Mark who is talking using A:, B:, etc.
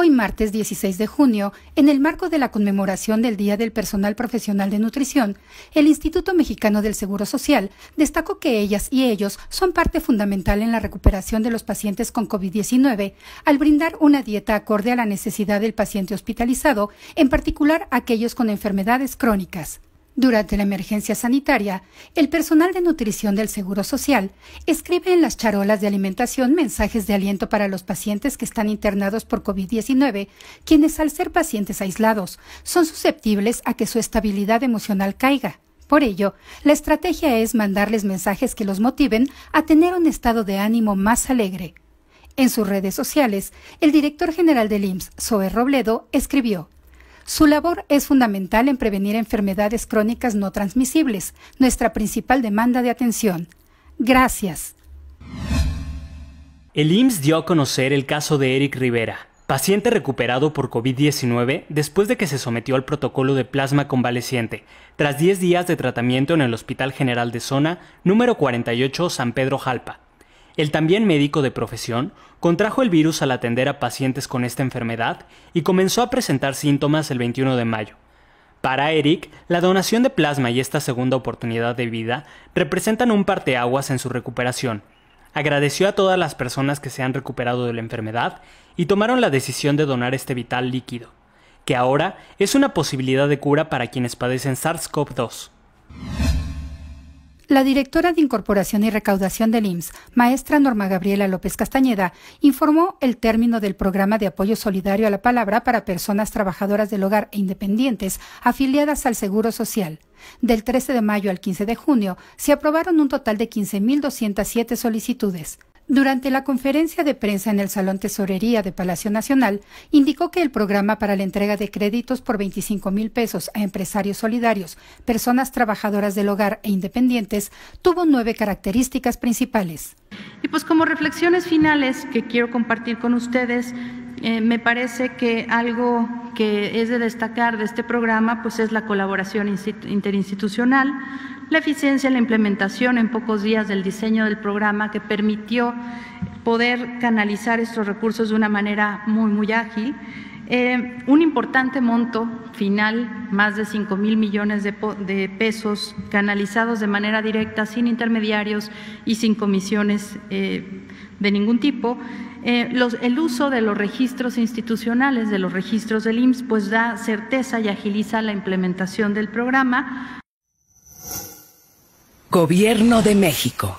A: Hoy martes 16 de junio, en el marco de la conmemoración del Día del Personal Profesional de Nutrición, el Instituto Mexicano del Seguro Social destacó que ellas y ellos son parte fundamental en la recuperación de los pacientes con COVID-19 al brindar una dieta acorde a la necesidad del paciente hospitalizado, en particular aquellos con enfermedades crónicas. Durante la emergencia sanitaria, el personal de nutrición del Seguro Social escribe en las charolas de alimentación mensajes de aliento para los pacientes que están internados por COVID-19, quienes al ser pacientes aislados son susceptibles a que su estabilidad emocional caiga. Por ello, la estrategia es mandarles mensajes que los motiven a tener un estado de ánimo más alegre. En sus redes sociales, el director general del IMSS, Zoe Robledo, escribió, su labor es fundamental en prevenir enfermedades crónicas no transmisibles, nuestra principal demanda de atención. Gracias.
B: El IMSS dio a conocer el caso de Eric Rivera, paciente recuperado por COVID-19 después de que se sometió al protocolo de plasma convaleciente, tras 10 días de tratamiento en el Hospital General de Zona número 48 San Pedro Jalpa el también médico de profesión, contrajo el virus al atender a pacientes con esta enfermedad y comenzó a presentar síntomas el 21 de mayo. Para Eric, la donación de plasma y esta segunda oportunidad de vida representan un parteaguas en su recuperación. Agradeció a todas las personas que se han recuperado de la enfermedad y tomaron la decisión de donar este vital líquido, que ahora es una posibilidad de cura para quienes padecen SARS-CoV-2.
A: La directora de Incorporación y Recaudación del IMSS, maestra Norma Gabriela López Castañeda, informó el término del programa de apoyo solidario a la palabra para personas trabajadoras del hogar e independientes afiliadas al Seguro Social. Del 13 de mayo al 15 de junio se aprobaron un total de 15.207 solicitudes. Durante la conferencia de prensa en el Salón Tesorería de Palacio Nacional, indicó que el programa para la entrega de créditos por 25 mil pesos a empresarios solidarios, personas trabajadoras del hogar e independientes tuvo nueve características principales.
C: Y pues como reflexiones finales que quiero compartir con ustedes, eh, me parece que algo que es de destacar de este programa pues es la colaboración interinstitucional la eficiencia en la implementación en pocos días del diseño del programa que permitió poder canalizar estos recursos de una manera muy, muy ágil. Eh, un importante monto final, más de 5 mil millones de, pesos canalizados de manera directa, sin intermediarios y sin comisiones eh, de ningún tipo. Eh, el uso de los registros institucionales, de los registros del IMSS, pues da certeza y agiliza la implementación del programa. Gobierno de México.